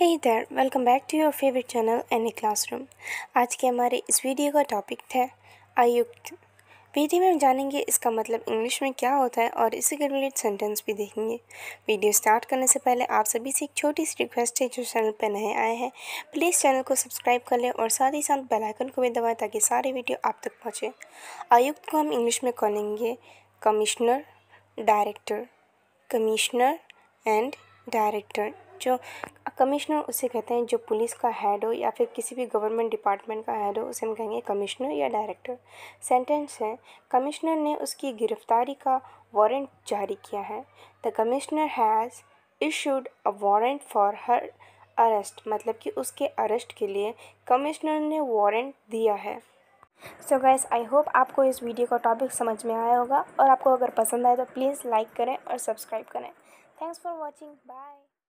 hey there, welcome back to your favourite channel any classroom आज के हमारे इस वीडियो का टॉपिक है आयुक्त वीडियो में हम जानेंगे इसका मतलब इंग्लिश में क्या होता है और इसी के रिलेटेड सेंटेंस भी देखेंगे वीडियो स्टार्ट करने से पहले आप सभी से एक छोटी सी रिक्वेस्ट है जो चैनल पर नए आए हैं प्लीज़ चैनल को सब्सक्राइब कर लें और साथ ही साथ बेलाइकन को भी दबाएँ ताकि सारे वीडियो आप तक पहुँचे आयुक्त को हम इंग्लिश में कहेंगे commissioner director commissioner and director जो कमिश्नर उसे कहते हैं जो पुलिस का हेड हो या फिर किसी भी गवर्नमेंट डिपार्टमेंट का हेड हो उसे हम कहेंगे कमिश्नर या डायरेक्टर सेंटेंस है कमिश्नर ने उसकी गिरफ्तारी का वारंट जारी किया है the commissioner has issued a warrant for her arrest मतलब कि उसके अरेस्ट के लिए कमिश्नर ने वारंट दिया है सो गाइस आई होप आपको इस वीडियो का टॉपिक समझ में आया होगा और आपको अगर पसंद आए तो प्लीज़ लाइक करें और सब्सक्राइब करें थैंक्स फॉर वॉचिंग बाय